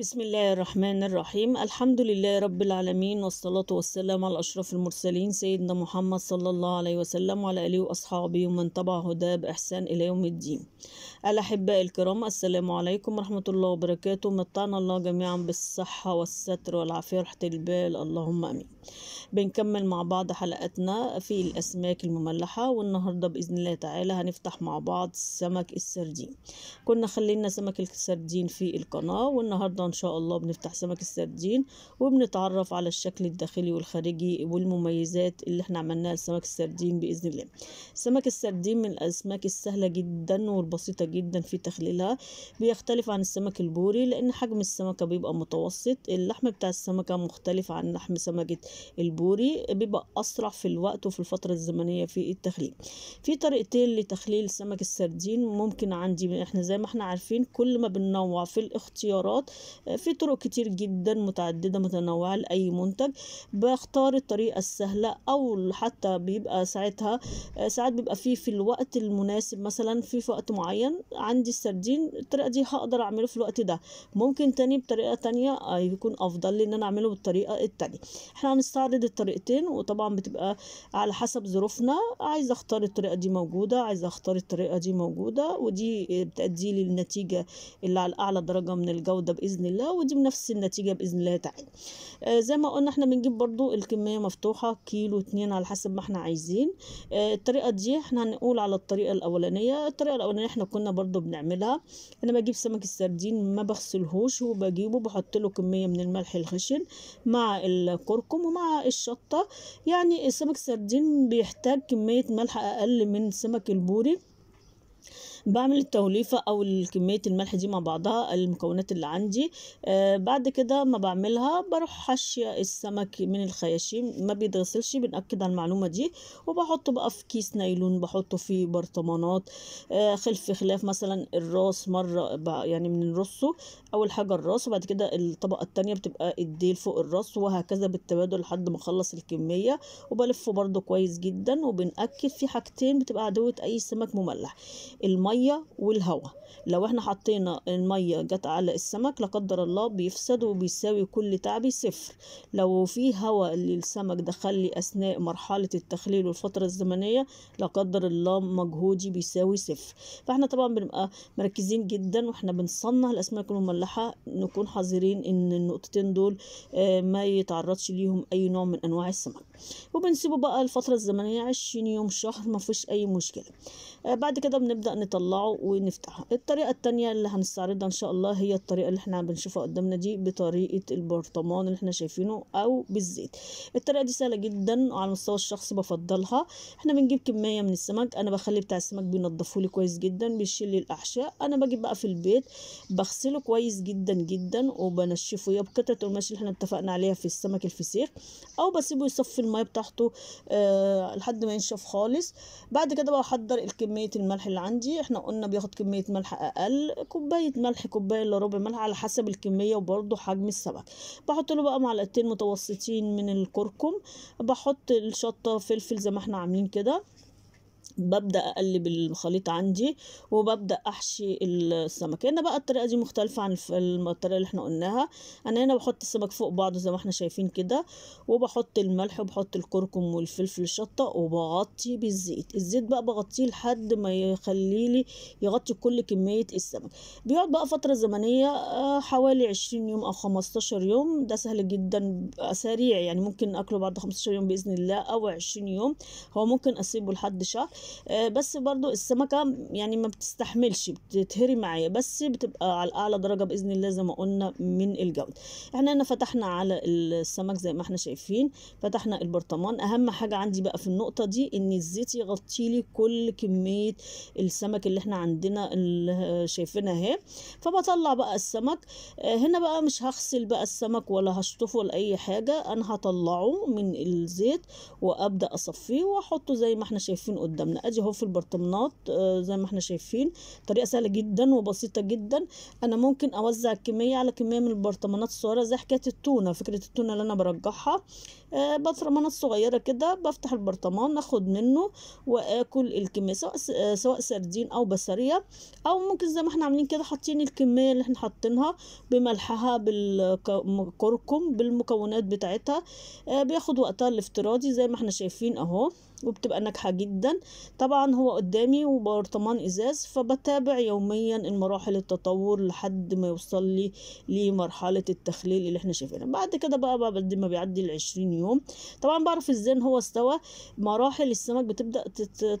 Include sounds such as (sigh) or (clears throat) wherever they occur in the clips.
بسم الله الرحمن الرحيم الحمد لله رب العالمين والصلاة والسلام على أشرف المرسلين سيدنا محمد صلى الله عليه وسلم وعلى آله وأصحابه ومن تبع هداه بإحسان إلى يوم الدين الأحباء الكرام السلام عليكم ورحمة الله وبركاته متعنا الله جميعا بالصحة والستر والعافية وراحة البال اللهم أمين بنكمل مع بعض حلقتنا في الأسماك المملحة والنهاردة بإذن الله تعالى هنفتح مع بعض سمك السردين كنا خلينا سمك السردين في القناة والنهاردة إن شاء الله بنفتح سمك السردين وبنتعرف على الشكل الداخلي والخارجي والمميزات اللي احنا عملناها لسمك السردين بإذن الله سمك السردين من الأسماك السهلة جدا والبسيطة جدا في تخليلها بيختلف عن السمك البوري لأن حجم السمكة بيبقى متوسط اللحم بتاع السمكة مختلف عن لحم سمكة البوري بيبقى أسرع في الوقت وفي الفترة الزمنية في التخليل في طريقتين لتخليل سمك السردين ممكن عندي احنا زي ما احنا عارفين كل ما بننوع في الاختيارات في طرق كتير جدا متعددة متنوعة لأي منتج بختار الطريقة السهلة أو حتى بيبقى ساعتها ساعات بيبقى فيه في الوقت المناسب مثلا في, وقت معين عندي السردين الطريقة دي هقدر أعمله في الوقت ده ممكن تاني بطريقة تانية آه، يكون أفضل لي إن أنا أعمله بالطريقة التانية احنا هنستعرض الطريقتين وطبعا بتبقى على حسب ظروفنا عايزة أختار الطريقة دي موجودة عايزة أختار الطريقة دي موجودة ودي بتأدي لي النتيجة اللي على أعلى درجة من الجودة بإذن باذن الله ودي بنفس النتيجه باذن الله تعالى آه زي ما قلنا احنا بنجيب برضو الكميه مفتوحه كيلو اتنين على حسب ما احنا عايزين آه الطريقه دي احنا هنقول على الطريقه الاولانيه الطريقه الاولانيه احنا كنا برضو بنعملها انا بجيب سمك السردين ما بغسلهوش وبجيبه بحط له كميه من الملح الخشن مع الكركم ومع الشطه يعني سمك السردين بيحتاج كميه ملح اقل من سمك البوري بعمل التوليفة أو كمية الملح دي مع بعضها المكونات اللي عندي آه بعد كده ما بعملها بروح حاشية السمك من الخياشيم ما بيتغسلش بنأكد على المعلومة دي وبحطه بقى في كيس نايلون بحطه في برطمانات آه خلف خلاف مثلا الراس مرة يعني بنرصه أول حاجة الراس وبعد كده الطبقة التانية بتبقى الديل فوق الراس وهكذا بالتبادل لحد ما أخلص الكمية وبلفه برده كويس جدا وبنأكد في حاجتين بتبقى عدوة أي سمك مملح المية المية والهواء لو احنا حطينا المية جت على السمك لا قدر الله بيفسد وبيساوي كل تعبي صفر لو في هواء للسمك دخل لي أثناء مرحلة التخليل والفترة الزمنية لا قدر الله مجهودي بيساوي صفر فاحنا طبعا بنبقى مركزين جدا واحنا بنصنع الأسماك المملحة نكون حذرين إن النقطتين دول آه، ما يتعرضش ليهم أي نوع من أنواع السمك وبنسيبه بقى الفترة الزمنية عشرين يوم شهر مفيش أي مشكلة آه، بعد كده بنبدأ نطلعه ونفتحه الطريقة التانية اللي هنستعرضها إن شاء الله هي الطريقة اللي احنا بنشوفها قدامنا دي بطريقة البرطمان اللي احنا شايفينه أو بالزيت الطريقة دي سهلة جدا وعلى المستوى الشخصي بفضلها احنا بنجيب كمية من السمك أنا بخلي بتاع السمك بينضفه لي كويس جدا بيشيل الأحشاء أنا باجي بقى في البيت بغسله كويس جدا جدا وبنشفه يا بقطعة القماش اللي احنا اتفقنا عليها في السمك الفسيخ أو بسيبه يصفي الميه بتاعته آه لحد ما ينشف خالص بعد كده بقى احضر الملح اللي عندي احنا قلنا بياخد كميه ملح اقل كوبايه ملح كوبايه الا ربع ملح على حسب الكميه وبرده حجم السمك بحط له بقى معلقتين متوسطين من الكركم بحط الشطه فلفل زي ما احنا عاملين كده ببدأ أقلب الخليط عندي وببدأ أحشي السمك هنا بقى الطريقة دي مختلفة عن الطريقة اللي احنا قلناها أنا هنا بحط السمك فوق بعضه زي ما احنا شايفين كده وبحط الملح وبحط الكركم والفلفل الشطة وبغطي بالزيت الزيت بقى بغطيه لحد ما يخليلي يغطي كل كمية السمك بيقعد بقى فترة زمنية آه، حوالي 20 يوم أو 15 يوم ده سهل جدا سريع يعني ممكن أكله بعد 15 يوم بإذن الله أو 20 يوم هو ممكن أسيبه لحد شهر آه، بس برضو السمكة يعني ما بتستحملش بتتهري معايا بس بتبقى على أعلى درجة بإذن الله زي ما قلنا من الجودة احنا هنا فتحنا على السمك زي ما احنا شايفين فتحنا البرطمان أهم حاجة عندي بقى في النقطة دي إن الزيت يغطي لي كل كمية السمك اللي احنا عندنا اللي شايفينها اهي فبطلع بقى السمك آه، هنا بقى مش هغسل بقى السمك ولا هشطفه ولا أي حاجة أنا هطلعه من الزيت وأبدأ أصفيه وأحطه زي ما احنا شايفين قدامنا البرطمنه ادي اهو في البرطمنات آه، زي ما احنا شايفين طريقه سهله جدا وبسيطه جدا انا ممكن اوزع الكميه على كميه من البرطمانات الصغيره زي حكايه التونه فكره التونه اللي انا برجعها آه، برطمانات صغيره كده بفتح البرطمان اخد منه واكل الكميه سواء آه، سواء سردين او بسريه او ممكن زي ما احنا عاملين كده حاطين الكميه اللي احنا حاطينها بملحها بالكركم بالمكونات بتاعتها بياخد وقتها الافتراضي زي ما احنا شايفين اهو وبتبقى ناجحه جدا طبعا هو قدامي وبرطمان ازاز فبتابع يوميا المراحل التطور لحد ما يوصل لي لمرحله التخليل اللي احنا شايفينها بعد كده بقى بعد ما بيعدي ال 20 يوم طبعا بعرف ازاي هو استوى مراحل السمك بتبدا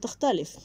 تختلف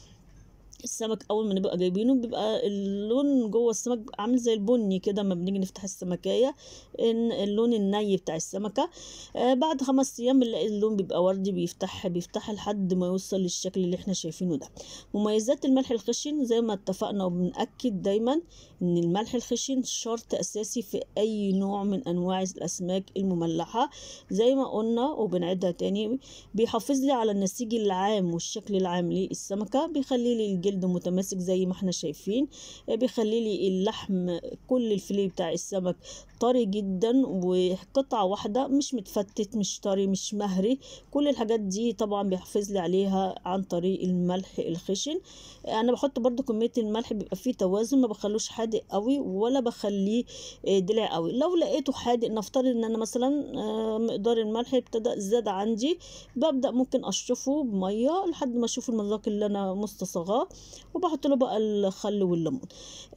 السمك اول ما نبقى جايبينه بيبقى اللون جوه السمك عامل زي البني كده ما بنيجي نفتح السمكيه ان اللون الني بتاع السمكه آه بعد خمس ايام بنلاقي اللون بيبقى وردي بيفتح بيفتح لحد ما يوصل للشكل اللي احنا شايفينه ده مميزات الملح الخشن زي ما اتفقنا وبنأكد دايما ان الملح الخشن شرط اساسي في اي نوع من انواع الاسماك المملحه زي ما قلنا وبنعدها تاني بيحافظ لي على النسيج العام والشكل العام للسمكه بيخلي لي الجلد جلد متماسك زي ما احنا شايفين بيخلي لي اللحم كل الفلي بتاع السمك طري جدا وقطعة واحدة مش متفتت مش طري مش مهري كل الحاجات دي طبعا بيحافظ لي عليها عن طريق الملح الخشن انا بحط برده كمية الملح بيبقى فيه توازن ما بخلوش حادق قوي ولا بخليه آه، دلع قوي لو لقيته حادق نفترض ان انا مثلا آه، مقدار الملح ابتدى زاد عندي ببدأ ممكن اشطفه بمية لحد ما اشوف المذاق اللي انا مستصغاه وبحط له بقى الخل والليمون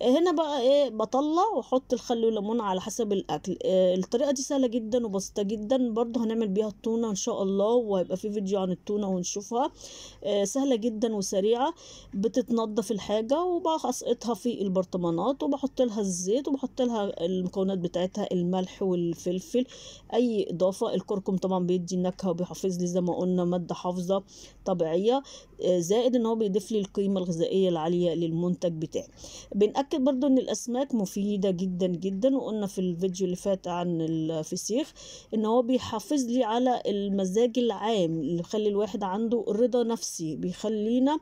هنا بقى ايه بطلع واحط الخل والليمون على حسب الاكل إيه الطريقه دي سهله جدا وبسيطه جدا برضو هنعمل بيها التونه ان شاء الله وهيبقى في فيديو عن التونه ونشوفها إيه سهله جدا وسريعه بتتنضف الحاجه وبسقطها في البرطمانات وبحط لها الزيت وبحط لها المكونات بتاعتها الملح والفلفل اي اضافه الكركم طبعا بيدي نكهه وبيحافظ لي زي ما قلنا ماده حافظه طبيعيه إيه زائد ان هو بيضيف لي القيمه الغذائية العالية للمنتج بتاعي بنأكد برضو ان الاسماك مفيدة جدا جدا وقلنا في الفيديو اللي فات عن الفسيخ ان هو بيحافظ لي على المزاج العام اللي بيخلي الواحد عنده رضا نفسي بيخلينا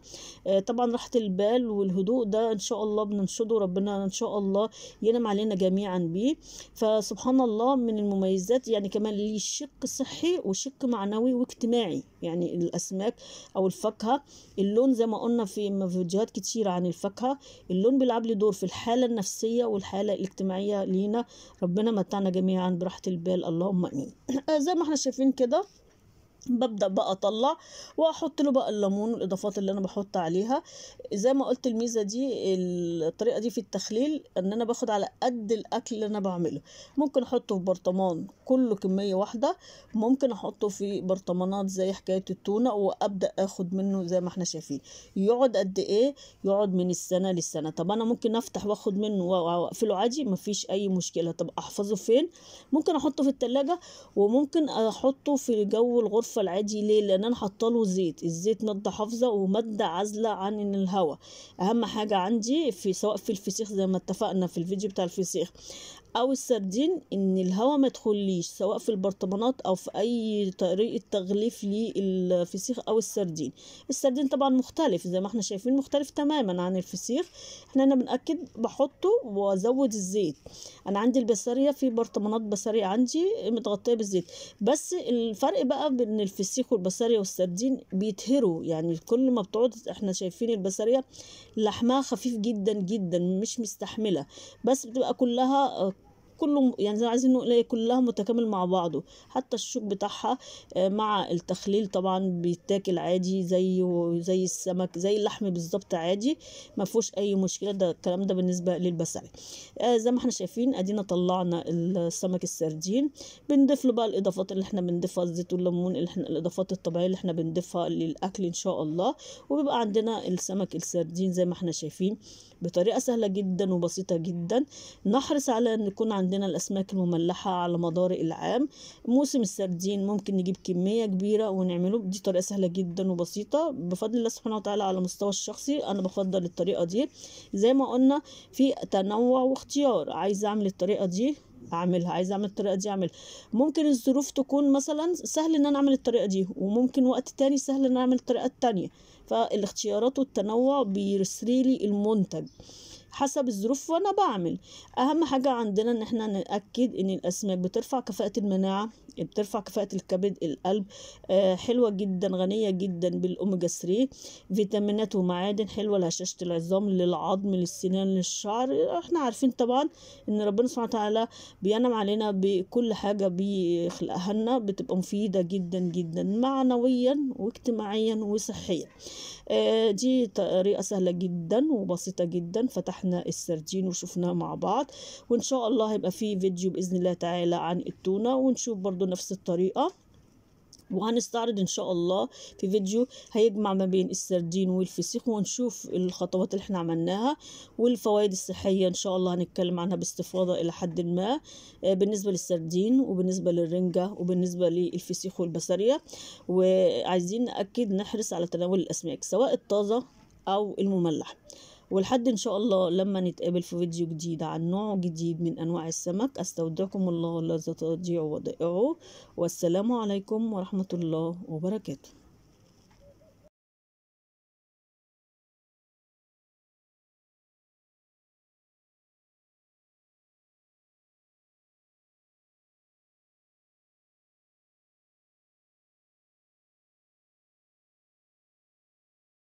آه، طبعا راحة البال والهدوء ده ان شاء الله بننشده ربنا ان شاء الله ينعم علينا جميعا بيه فسبحان الله من المميزات يعني كمان ليه شق صحي وشق معنوي واجتماعي يعني الاسماك او الفاكهة اللون زي ما قلنا في في فيديوهات كتيرة عن الفاكهة اللون بيلعب لي دور في الحالة النفسية والحالة الاجتماعية لينا ربنا متعنا جميعا براحة البال اللهم امين (clears throat) آه، زي ما احنا شايفين كده ببدأ بقى أطلع وأحط له بقى الليمون والإضافات اللي أنا بحط عليها زي ما قلت الميزة دي الطريقة دي في التخليل إن أنا باخد على قد الأكل اللي أنا بعمله ممكن أحطه في برطمان كله كمية واحدة ممكن أحطه في برطمانات زي حكاية التونة وأبدأ آخد منه زي ما احنا شايفين يقعد قد إيه يقعد من السنة للسنة طب أنا ممكن أفتح وأخد منه وأقفله عادي مفيش أي مشكلة طب أحفظه فين ممكن أحطه في التلاجة وممكن أحطه في جو الغرفة الصفة العادي ليه لأن أنا حطاله زيت الزيت مادة حافظة ومادة عازلة عن الهواء أهم حاجة عندي في سواء في الفسيخ زي ما اتفقنا في الفيديو بتاع الفسيخ او السردين ان الهواء ما يدخليش سواء في البرطمانات او في اي طريقه تغليف للفسيخ او السردين السردين طبعا مختلف زي ما احنا شايفين مختلف تماما عن الفسيخ احنا انا بنأكد بحطه وازود الزيت انا عندي البساريه في برطمانات بساريه عندي متغطيه بالزيت بس الفرق بقى بين الفسيخ والبساريه والسردين بيتهروا يعني كل ما بتقعد احنا شايفين البساريه لحمها خفيف جدا جدا مش مستحمله بس بتبقى كلها كله يعني زي عايزين نقول إيه، كلها متكامل مع بعضه حتى الشوك بتاعها آه، مع التخليل طبعا بيتاكل عادي زي زي السمك زي اللحم بالظبط عادي ما فيهوش اي مشكله ده الكلام ده بالنسبه للبسله آه، زي ما احنا شايفين ادينا طلعنا السمك السردين بنضيف له بقى الاضافات اللي احنا بنضيفها الزيت والليمون اللي احنا الاضافات الطبيعيه اللي احنا بنضيفها للاكل ان شاء الله وبيبقى عندنا السمك السردين زي ما احنا شايفين بطريقه سهله جدا وبسيطه جدا نحرص على ان يكون عندنا عندنا الأسماك المملحة على مدار العام موسم السردين ممكن نجيب كمية كبيرة ونعمله دي طريقة سهلة جدا وبسيطة بفضل الله سبحانه وتعالى على المستوى الشخصي أنا بفضل الطريقة دي زي ما قلنا في تنوع واختيار عايزة أعمل الطريقة دي اعملها عايزه اعمل الطريقه دي اعملها ممكن الظروف تكون مثلا سهل ان انا اعمل الطريقه دي وممكن وقت تاني سهل ان انا اعمل الطريقه التانية فالاختيارات والتنوع بيرسلي المنتج حسب الظروف وانا بعمل اهم حاجه عندنا ان احنا ناكد ان الاسماك بترفع كفاءه المناعه بترفع كفاءه الكبد القلب آه حلوه جدا غنيه جدا بالاوميجا 3 فيتامينات ومعادن حلوه لهشاشه العظام للعظم للسنان للشعر احنا عارفين طبعا ان ربنا سبحانه وتعالى بينعم علينا بكل حاجه بيخلقها لنا بتبقى مفيده جدا جدا معنويا واجتماعيا وصحيا آه دي طريقه سهله جدا وبسيطه جدا فتحنا احنا السردين وشفناه مع بعض وان شاء الله هيبقى في فيديو باذن الله تعالى عن التونه ونشوف برضو نفس الطريقه وهنستعرض ان شاء الله في فيديو هيجمع ما بين السردين والفسيخ ونشوف الخطوات اللي احنا عملناها والفوائد الصحيه ان شاء الله هنتكلم عنها باستفاضه الى حد ما آه، بالنسبه للسردين وبالنسبه للرنجه وبالنسبه للفسيخ والبسرية وعايزين ناكد نحرص على تناول الاسماك سواء الطازه او المملح ولحد ان شاء الله لما نتقابل في فيديو جديد عن نوع جديد من انواع السمك استودعكم الله الذي تضيع ودائعه والسلام عليكم ورحمة الله وبركاته